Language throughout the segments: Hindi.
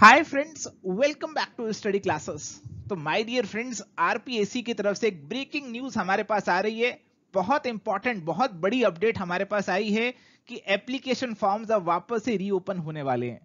hi friends welcome back to study classes तो माय डियर फ्रेंड्स आरपीएससी की तरफ से एक ब्रेकिंग न्यूज हमारे पास आ रही है बहुत इंपॉर्टेंट बहुत बड़ी अपडेट हमारे पास आई है कि एप्लीकेशन फॉर्म्स अब वापस से रीओपन होने वाले हैं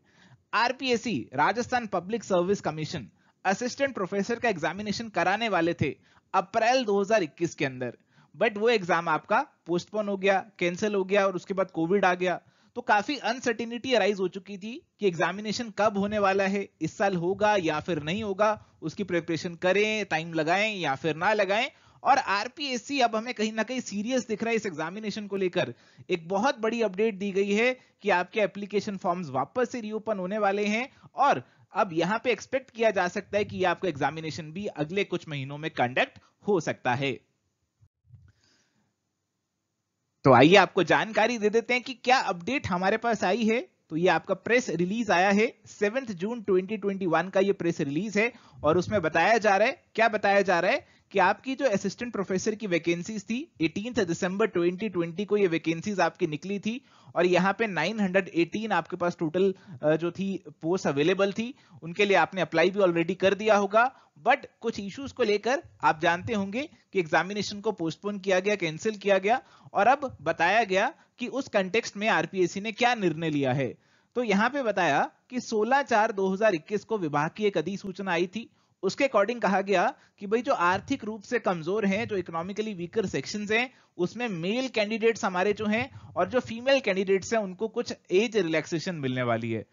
RPSC Rajasthan public service commission assistant professor का एग्जामिनेशन कराने वाले थे अप्रैल 2021 के अंदर बट वो एग्जाम आपका पोस्टपोन हो गया कैंसिल हो गया और उसके बाद कोविड आ गया तो काफी अनसर्टिनिटी अराइज हो चुकी थी कि एग्जामिनेशन कब होने वाला है इस साल होगा या फिर नहीं होगा उसकी प्रिपरेशन करें टाइम लगाएं या फिर ना लगाएं और आरपीएससी अब हमें कहीं ना कहीं सीरियस दिख रहा है इस एग्जामिनेशन को लेकर एक बहुत बड़ी अपडेट दी गई है कि आपके एप्लीकेशन फॉर्म्स वापस से रीओपन होने वाले हैं और अब यहां पे एक्सपेक्ट किया जा सकता है कि आपका एग्जामिनेशन भी अगले कुछ महीनों में कंडक्ट हो सकता है तो आइए आपको जानकारी दे देते हैं कि क्या अपडेट हमारे पास आई है तो ये आपका प्रेस रिलीज आया है सेवेंथ जून 2021 का ये प्रेस रिलीज है और उसमें बताया जा रहा है क्या बताया जा रहा है कि आपकी जो असिस्टेंट प्रोफेसर की वैकेंसीज थी एटीन दिसंबर 2020 को ये वैकेंसीज आपकी निकली थी और यहाँ पे 918 आपके पास टोटल जो थी पोस्ट अवेलेबल थी उनके लिए आपने अप्लाई भी ऑलरेडी कर दिया होगा बट कुछ इश्यूज को लेकर आप जानते होंगे कि एग्जामिनेशन को पोस्टपोन किया गया कैंसिल किया गया और अब बताया गया कि उस कंटेक्स्ट में आरपीएससी ने क्या निर्णय लिया है तो यहाँ पे बताया कि 16 चार 2021 को विभाग की एक अधिसूचना आई थी उसके अकॉर्डिंग कहा गया कि भाई जो आर्थिक रूप से कमजोर हैं जो इकोनॉमिकली वीकर सेक्शंस हैं उसमें मेल कैंडिडेट्स हमारे जो हैं और जो फीमेल कैंडिडेट्स हैं उनको कुछ एज रिलैक्सेशन मिलने वाली है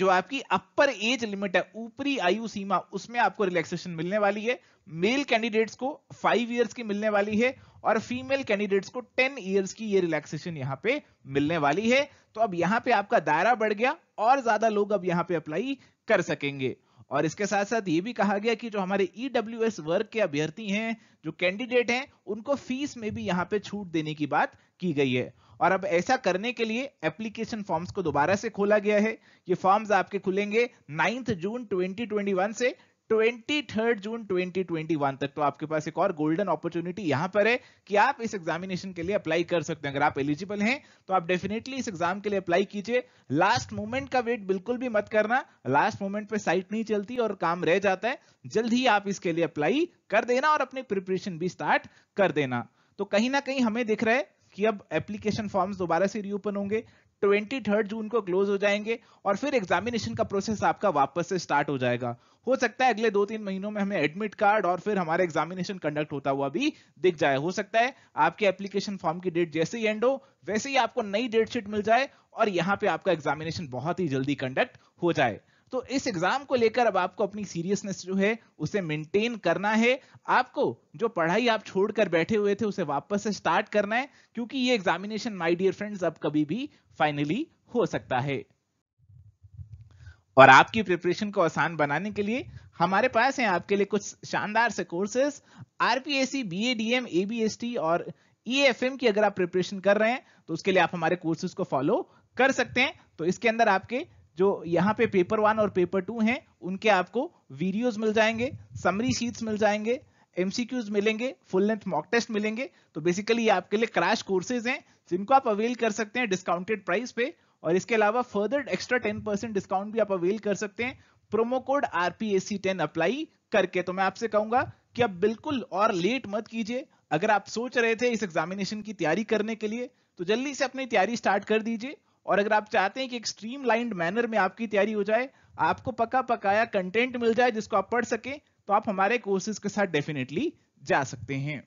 जो आपकी अपर एज लिमिट है ऊपरी आयु सीमा उसमें आपको रिलैक्सेशन मिलने वाली है मेल कैंडिडेट्स को फाइव ईयर्स की मिलने वाली है और फीमेल कैंडिडेट्स को टेन ईयर्स की ये रिलैक्सेशन यहाँ पे मिलने वाली है तो अब यहाँ पे आपका दायरा बढ़ गया और ज्यादा लोग अब यहाँ पे अप्लाई कर सकेंगे और इसके साथ साथ ये भी कहा गया कि जो हमारे ईडब्ल्यू e वर्ग के अभ्यर्थी हैं जो कैंडिडेट हैं उनको फीस में भी यहाँ पे छूट देने की बात की गई है और अब ऐसा करने के लिए एप्लीकेशन फॉर्म्स को दोबारा से खोला गया है ये फॉर्म्स आपके खुलेंगे नाइन्थ जून 2021 से ट्वेंटी जून 2021 तक तो आपके पास एक और गोल्डन अपॉर्चुनिटी यहां पर है कि आप इस एग्जामिनेशन के लिए अप्लाई कर सकते हैं अगर आप एलिजिबल हैं तो आप डेफिनेटली इस एग्जाम के लिए अप्लाई कीजिए लास्ट मोमेंट का वेट बिल्कुल भी मत करना लास्ट मोमेंट पे साइट नहीं चलती और काम रह जाता है जल्द ही आप इसके लिए अप्लाई कर देना और अपनी प्रिपरेशन भी स्टार्ट कर देना तो कहीं ना कहीं हमें दिख रहा है कि अब एप्लीकेशन फॉर्म्स दोबारा से रीओपन होंगे ट्वेंटी थर्ड जून को क्लोज हो जाएंगे और फिर एग्जामिनेशन का प्रोसेस आपका वापस से स्टार्ट हो जाएगा हो सकता है अगले दो तीन महीनों में हमें एडमिट कार्ड और फिर हमारा एग्जामिनेशन कंडक्ट होता हुआ भी दिख जाए हो सकता है आपके एप्लीकेशन फॉर्म की डेट जैसे ही एंड हो वैसे ही आपको नई डेट शीट मिल जाए और यहाँ पे आपका एग्जामिनेशन बहुत ही जल्दी कंडक्ट हो जाए तो इस एग्जाम को लेकर अब आपको अपनी सीरियसनेस जो है उसे मेंटेन करना है आपको जो पढ़ाई आप छोड़कर बैठे हुए थे उसे वापस से स्टार्ट करना है क्योंकि ये एग्जामिनेशन माय डियर फ्रेंड्स अब कभी भी फाइनली हो सकता है और आपकी प्रिपरेशन को आसान बनाने के लिए हमारे पास है आपके लिए कुछ शानदार से कोर्सेज आरपीएससी बीएडीएम एबीएसटी और ई एफ एम की अगर आप प्रिपरेशन कर रहे हैं तो उसके लिए आप हमारे कोर्सेज को फॉलो कर सकते हैं तो इसके अंदर आपके जो यहाँ पे पेपर वन और पेपर टू हैं उनके आपको वीडियोस मिल जाएंगे समरी शीट्स मिल जाएंगे एमसीक्यूज मिलेंगे फुल लेंथ मॉक टेस्ट मिलेंगे तो बेसिकली ये आपके लिए क्रैश कोर्सेज हैं जिनको आप अवेल कर सकते हैं डिस्काउंटेड प्राइस पे और इसके अलावा further extra ten percent discount भी आप अवेल कर सकते हैं promo code R ten apply करके तो मैं आपसे कहूंगा कि आप बिल्कुल और लेट मत कीजिए अगर आप सोच रहे थे इस एग्जामिनेशन की तैयारी करने के लिए तो जल्दी से अपनी तैयारी स्टार्ट कर दीजिए और अगर आप चाहते हैं कि एक्सट्रीम स्ट्रीम लाइंड मैनर में आपकी तैयारी हो जाए आपको पका पकाया कंटेंट मिल जाए जिसको आप पढ़ सके तो आप हमारे कोर्सेज के साथ डेफिनेटली जा सकते हैं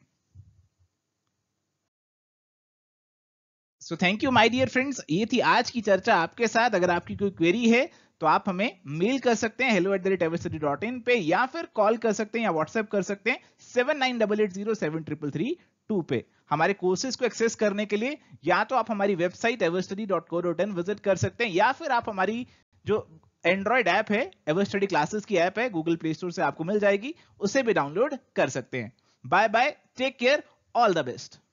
so thank you my dear friends ये थी आज की चर्चा आपके साथ अगर आपकी कोई क्वेरी है तो आप हमें मेल कर सकते हैं hello at the rate eversity dot in पे या फिर कॉल कर सकते हैं या व्हाट्सएप कर सकते हैं seven nine double eight zero seven triple three two पे हमारे कोर्सेज को एक्सेस करने के लिए या तो आप हमारी website everstudy dot co dot in visit कर सकते हैं या फिर आप हमारी जो एंड्रॉयड ऐप है एवर स्टडी क्लासेस की ऐप है गूगल प्ले स्टोर से आपको मिल जाएगी उसे भी डाउनलोड कर सकते हैं bye bye take care all the best